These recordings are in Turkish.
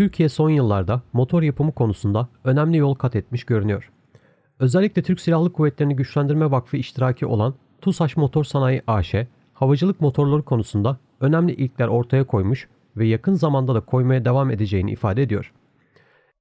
Türkiye son yıllarda motor yapımı konusunda önemli yol kat etmiş görünüyor. Özellikle Türk Silahlı Kuvvetleri'ni güçlendirme vakfı iştiraki olan TUSAŞ Motor Sanayi AŞ, havacılık motorları konusunda önemli ilkler ortaya koymuş ve yakın zamanda da koymaya devam edeceğini ifade ediyor.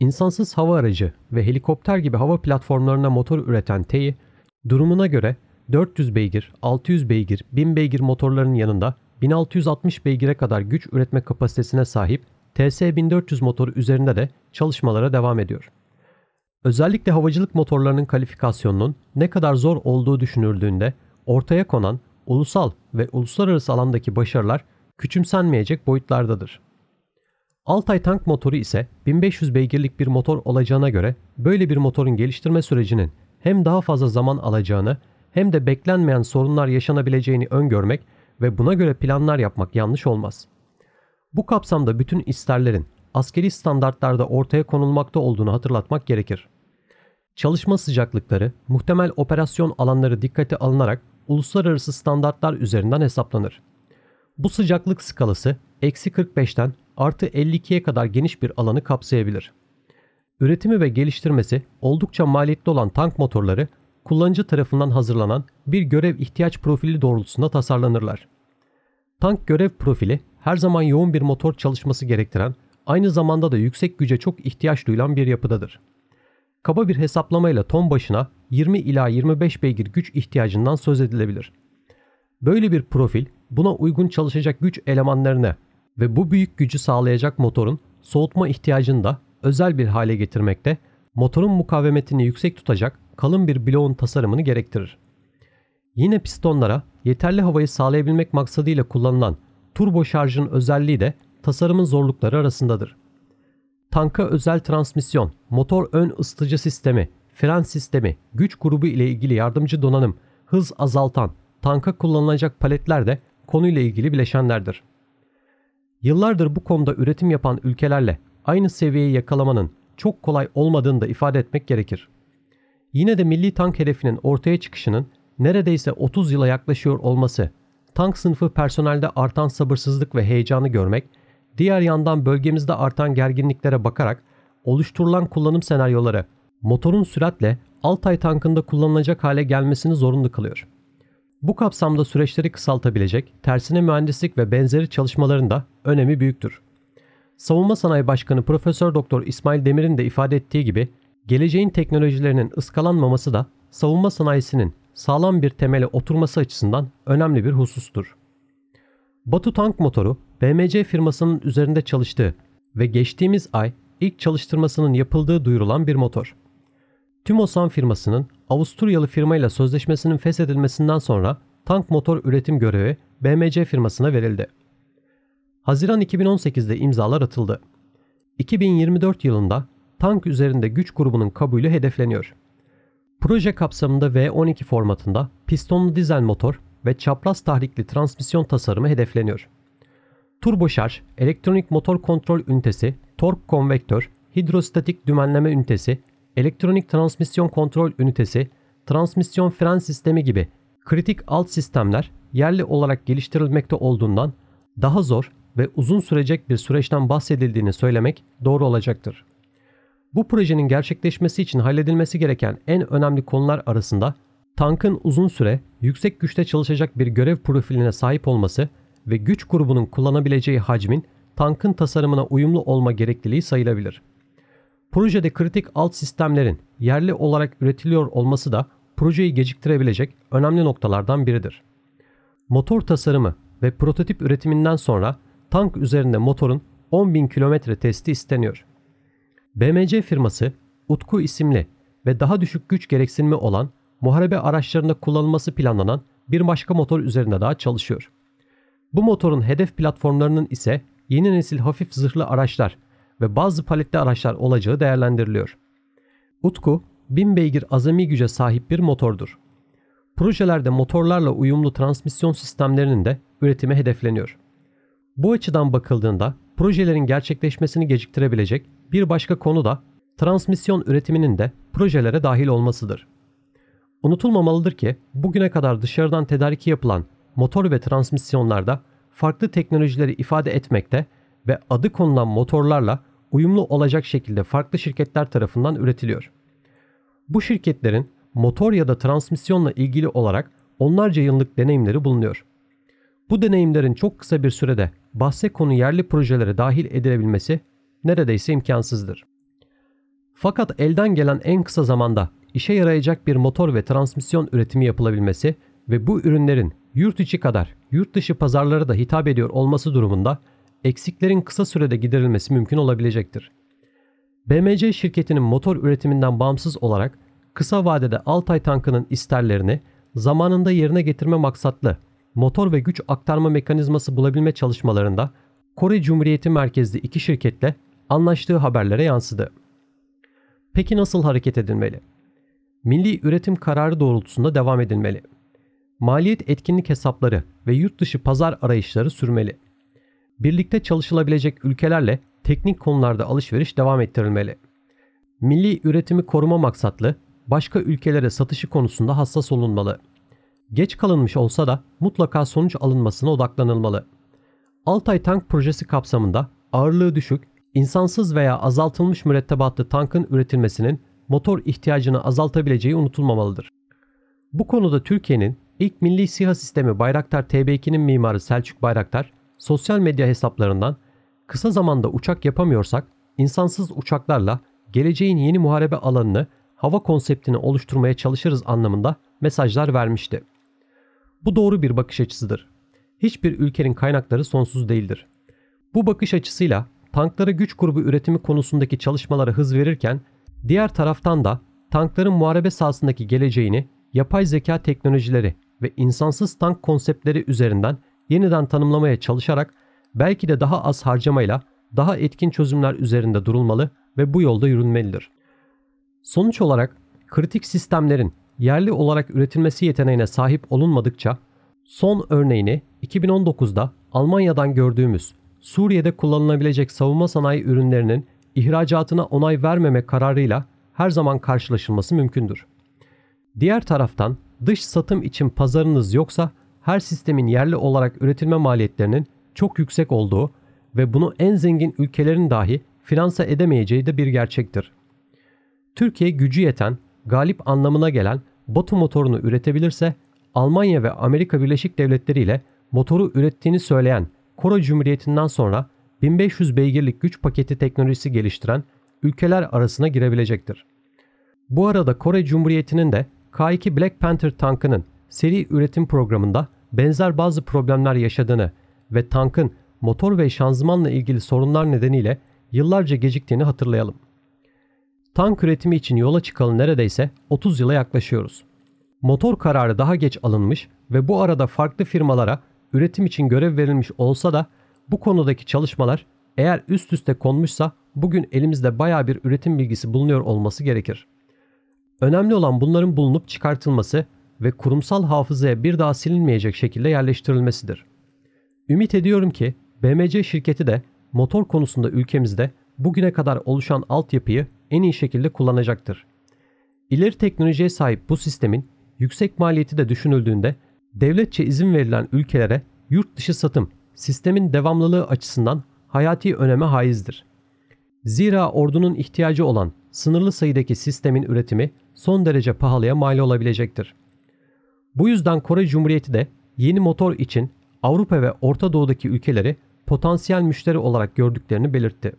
İnsansız hava aracı ve helikopter gibi hava platformlarına motor üreten TEİ, durumuna göre 400 beygir, 600 beygir, 1000 beygir motorlarının yanında 1660 beygire kadar güç üretme kapasitesine sahip TS1400 motoru üzerinde de çalışmalara devam ediyor. Özellikle havacılık motorlarının kalifikasyonunun ne kadar zor olduğu düşünüldüğünde ortaya konan ulusal ve uluslararası alandaki başarılar küçümsenmeyecek boyutlardadır. Altay tank motoru ise 1500 beygirlik bir motor olacağına göre böyle bir motorun geliştirme sürecinin hem daha fazla zaman alacağını hem de beklenmeyen sorunlar yaşanabileceğini öngörmek ve buna göre planlar yapmak yanlış olmaz. Bu kapsamda bütün isterlerin askeri standartlarda ortaya konulmakta olduğunu hatırlatmak gerekir. Çalışma sıcaklıkları muhtemel operasyon alanları dikkate alınarak uluslararası standartlar üzerinden hesaplanır. Bu sıcaklık skalası eksi 45'ten artı 52'ye kadar geniş bir alanı kapsayabilir. Üretimi ve geliştirmesi oldukça maliyetli olan tank motorları kullanıcı tarafından hazırlanan bir görev ihtiyaç profili doğrultusunda tasarlanırlar. Tank görev profili her zaman yoğun bir motor çalışması gerektiren, aynı zamanda da yüksek güce çok ihtiyaç duyulan bir yapıdadır. Kaba bir hesaplamayla ton başına 20 ila 25 beygir güç ihtiyacından söz edilebilir. Böyle bir profil buna uygun çalışacak güç elemanlarına ve bu büyük gücü sağlayacak motorun soğutma ihtiyacını da özel bir hale getirmekte, motorun mukavemetini yüksek tutacak kalın bir bloğun tasarımını gerektirir. Yine pistonlara yeterli havayı sağlayabilmek maksadıyla kullanılan turbo şarjın özelliği de tasarımın zorlukları arasındadır. Tanka özel transmisyon, motor ön ısıtıcı sistemi, fren sistemi, güç grubu ile ilgili yardımcı donanım, hız azaltan, tanka kullanılacak paletler de konuyla ilgili bileşenlerdir. Yıllardır bu konuda üretim yapan ülkelerle aynı seviyeyi yakalamanın çok kolay olmadığını da ifade etmek gerekir. Yine de milli tank hedefinin ortaya çıkışının neredeyse 30 yıla yaklaşıyor olması, tank sınıfı personelde artan sabırsızlık ve heyecanı görmek, diğer yandan bölgemizde artan gerginliklere bakarak oluşturulan kullanım senaryoları motorun süratle Altay tankında kullanılacak hale gelmesini zorunlu kılıyor. Bu kapsamda süreçleri kısaltabilecek, tersine mühendislik ve benzeri çalışmaların da önemi büyüktür. Savunma Sanayi Başkanı Profesör Doktor İsmail Demir'in de ifade ettiği gibi, geleceğin teknolojilerinin ıskalanmaması da savunma sanayisinin sağlam bir temele oturması açısından önemli bir husustur. Batu tank motoru BMC firmasının üzerinde çalıştığı ve geçtiğimiz ay ilk çalıştırmasının yapıldığı duyurulan bir motor. Tümosan firmasının Avusturyalı firmayla sözleşmesinin feshedilmesinden sonra tank motor üretim görevi BMC firmasına verildi. Haziran 2018'de imzalar atıldı. 2024 yılında tank üzerinde güç grubunun kabulü hedefleniyor. Proje kapsamında V12 formatında pistonlu dizel motor ve çapraz tahrikli transmisyon tasarımı hedefleniyor. Turboşarj, elektronik motor kontrol ünitesi, tork konvektör, hidrostatik dümenleme ünitesi, elektronik transmisyon kontrol ünitesi, transmisyon fren sistemi gibi kritik alt sistemler yerli olarak geliştirilmekte olduğundan daha zor ve uzun sürecek bir süreçten bahsedildiğini söylemek doğru olacaktır. Bu projenin gerçekleşmesi için halledilmesi gereken en önemli konular arasında tankın uzun süre yüksek güçte çalışacak bir görev profiline sahip olması ve güç grubunun kullanabileceği hacmin tankın tasarımına uyumlu olma gerekliliği sayılabilir. Projede kritik alt sistemlerin yerli olarak üretiliyor olması da projeyi geciktirebilecek önemli noktalardan biridir. Motor tasarımı ve prototip üretiminden sonra tank üzerinde motorun 10.000 km testi isteniyor. BMC firması Utku isimli ve daha düşük güç gereksinimi olan muharebe araçlarında kullanılması planlanan bir başka motor üzerinde daha çalışıyor. Bu motorun hedef platformlarının ise yeni nesil hafif zırhlı araçlar ve bazı paletli araçlar olacağı değerlendiriliyor. Utku, 1000 beygir azami güce sahip bir motordur. Projelerde motorlarla uyumlu transmisyon sistemlerinin de üretimi hedefleniyor. Bu açıdan bakıldığında projelerin gerçekleşmesini geciktirebilecek bir başka konu da transmisyon üretiminin de projelere dahil olmasıdır. Unutulmamalıdır ki bugüne kadar dışarıdan tedariki yapılan motor ve transmisyonlarda farklı teknolojileri ifade etmekte ve adı konulan motorlarla uyumlu olacak şekilde farklı şirketler tarafından üretiliyor. Bu şirketlerin motor ya da transmisyonla ilgili olarak onlarca yıllık deneyimleri bulunuyor. Bu deneyimlerin çok kısa bir sürede bahse konu yerli projelere dahil edilebilmesi neredeyse imkansızdır. Fakat elden gelen en kısa zamanda işe yarayacak bir motor ve transmisyon üretimi yapılabilmesi ve bu ürünlerin yurt içi kadar yurt dışı pazarlara da hitap ediyor olması durumunda eksiklerin kısa sürede giderilmesi mümkün olabilecektir. BMC şirketinin motor üretiminden bağımsız olarak kısa vadede Altay tankının isterlerini zamanında yerine getirme maksatlı motor ve güç aktarma mekanizması bulabilme çalışmalarında Kore Cumhuriyeti merkezli iki şirketle anlaştığı haberlere yansıdı. Peki nasıl hareket edilmeli? Milli üretim kararı doğrultusunda devam edilmeli. Maliyet etkinlik hesapları ve yurt dışı pazar arayışları sürmeli. Birlikte çalışılabilecek ülkelerle teknik konularda alışveriş devam ettirilmeli. Milli üretimi koruma maksatlı başka ülkelere satışı konusunda hassas olunmalı. Geç kalınmış olsa da mutlaka sonuç alınmasına odaklanılmalı. Altay Tank projesi kapsamında ağırlığı düşük insansız veya azaltılmış mürettebatlı tankın üretilmesinin motor ihtiyacını azaltabileceği unutulmamalıdır. Bu konuda Türkiye'nin ilk milli SİHA sistemi Bayraktar TB2'nin mimarı Selçuk Bayraktar, sosyal medya hesaplarından kısa zamanda uçak yapamıyorsak insansız uçaklarla geleceğin yeni muharebe alanını, hava konseptini oluşturmaya çalışırız anlamında mesajlar vermişti. Bu doğru bir bakış açısıdır. Hiçbir ülkenin kaynakları sonsuz değildir. Bu bakış açısıyla tanklara güç grubu üretimi konusundaki çalışmalara hız verirken diğer taraftan da tankların muharebe sahasındaki geleceğini yapay zeka teknolojileri ve insansız tank konseptleri üzerinden yeniden tanımlamaya çalışarak belki de daha az harcamayla daha etkin çözümler üzerinde durulmalı ve bu yolda yürünmelidir. Sonuç olarak kritik sistemlerin yerli olarak üretilmesi yeteneğine sahip olunmadıkça son örneğini 2019'da Almanya'dan gördüğümüz Suriye'de kullanılabilecek savunma sanayi ürünlerinin ihracatına onay vermemek kararıyla her zaman karşılaşılması mümkündür. Diğer taraftan dış satım için pazarınız yoksa her sistemin yerli olarak üretilme maliyetlerinin çok yüksek olduğu ve bunu en zengin ülkelerin dahi finanse edemeyeceği de bir gerçektir. Türkiye gücü yeten, galip anlamına gelen Batu motorunu üretebilirse Almanya ve Amerika Birleşik Devletleri ile motoru ürettiğini söyleyen Kore Cumhuriyeti'nden sonra 1500 beygirlik güç paketi teknolojisi geliştiren ülkeler arasına girebilecektir. Bu arada Kore Cumhuriyeti'nin de K2 Black Panther tankının seri üretim programında benzer bazı problemler yaşadığını ve tankın motor ve şanzımanla ilgili sorunlar nedeniyle yıllarca geciktiğini hatırlayalım. Tank üretimi için yola çıkalı neredeyse 30 yıla yaklaşıyoruz. Motor kararı daha geç alınmış ve bu arada farklı firmalara üretim için görev verilmiş olsa da bu konudaki çalışmalar eğer üst üste konmuşsa bugün elimizde baya bir üretim bilgisi bulunuyor olması gerekir. Önemli olan bunların bulunup çıkartılması ve kurumsal hafızaya bir daha silinmeyecek şekilde yerleştirilmesidir. Ümit ediyorum ki BMC şirketi de motor konusunda ülkemizde bugüne kadar oluşan altyapıyı en iyi şekilde kullanacaktır. İleri teknolojiye sahip bu sistemin yüksek maliyeti de düşünüldüğünde devletçe izin verilen ülkelere yurt dışı satım sistemin devamlılığı açısından hayati öneme haizdir. Zira ordunun ihtiyacı olan sınırlı sayıdaki sistemin üretimi son derece pahalıya mal olabilecektir. Bu yüzden Kore Cumhuriyeti de yeni motor için Avrupa ve Orta Doğu'daki ülkeleri potansiyel müşteri olarak gördüklerini belirtti.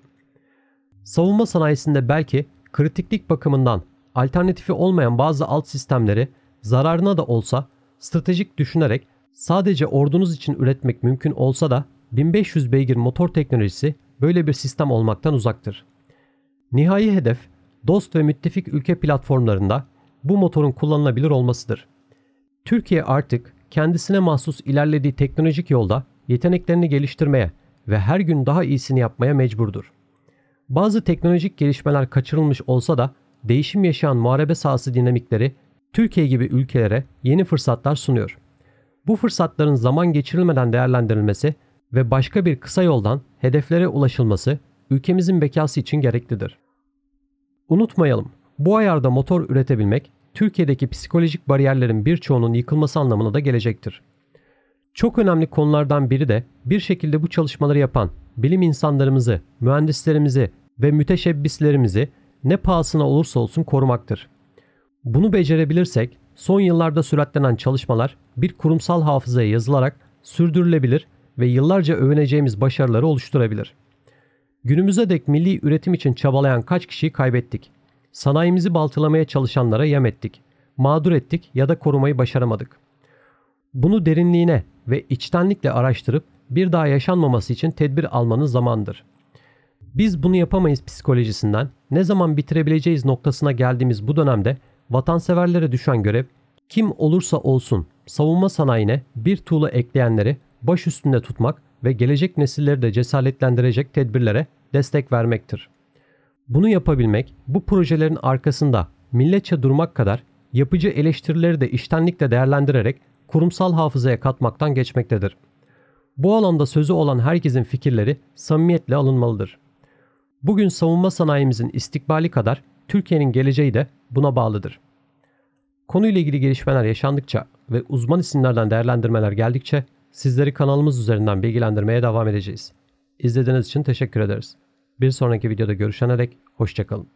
Savunma sanayisinde belki kritiklik bakımından alternatifi olmayan bazı alt sistemleri zararına da olsa stratejik düşünerek sadece ordunuz için üretmek mümkün olsa da 1500 beygir motor teknolojisi böyle bir sistem olmaktan uzaktır. Nihai hedef dost ve müttefik ülke platformlarında bu motorun kullanılabilir olmasıdır. Türkiye artık kendisine mahsus ilerlediği teknolojik yolda yeteneklerini geliştirmeye ve her gün daha iyisini yapmaya mecburdur. Bazı teknolojik gelişmeler kaçırılmış olsa da değişim yaşayan muharebe sahası dinamikleri Türkiye gibi ülkelere yeni fırsatlar sunuyor. Bu fırsatların zaman geçirilmeden değerlendirilmesi ve başka bir kısa yoldan hedeflere ulaşılması ülkemizin bekası için gereklidir. Unutmayalım, bu ayarda motor üretebilmek Türkiye'deki psikolojik bariyerlerin birçoğunun yıkılması anlamına da gelecektir. Çok önemli konulardan biri de bir şekilde bu çalışmaları yapan bilim insanlarımızı, mühendislerimizi ve müteşebbislerimizi ne pahasına olursa olsun korumaktır. Bunu becerebilirsek son yıllarda süratlenen çalışmalar bir kurumsal hafızaya yazılarak sürdürülebilir ve yıllarca övüneceğimiz başarıları oluşturabilir. Günümüze dek milli üretim için çabalayan kaç kişiyi kaybettik? Sanayimizi baltalamaya çalışanlara yem ettik. Mağdur ettik ya da korumayı başaramadık. Bunu derinliğine ve içtenlikle araştırıp bir daha yaşanmaması için tedbir almanın zamandır. Biz bunu yapamayız psikolojisinden ne zaman bitirebileceğiz noktasına geldiğimiz bu dönemde vatanseverlere düşen görev kim olursa olsun savunma sanayine bir tuğla ekleyenleri baş üstünde tutmak ve gelecek nesilleri de cesaretlendirecek tedbirlere destek vermektir. Bunu yapabilmek bu projelerin arkasında milletçe durmak kadar yapıcı eleştirileri de iştenlikle değerlendirerek kurumsal hafızaya katmaktan geçmektedir. Bu alanda sözü olan herkesin fikirleri samimiyetle alınmalıdır. Bugün savunma sanayimizin istikbali kadar Türkiye'nin geleceği de buna bağlıdır. Konuyla ilgili gelişmeler yaşandıkça ve uzman isimlerden değerlendirmeler geldikçe sizleri kanalımız üzerinden bilgilendirmeye devam edeceğiz. İzlediğiniz için teşekkür ederiz. Bir sonraki videoda görüşene dek hoşçakalın.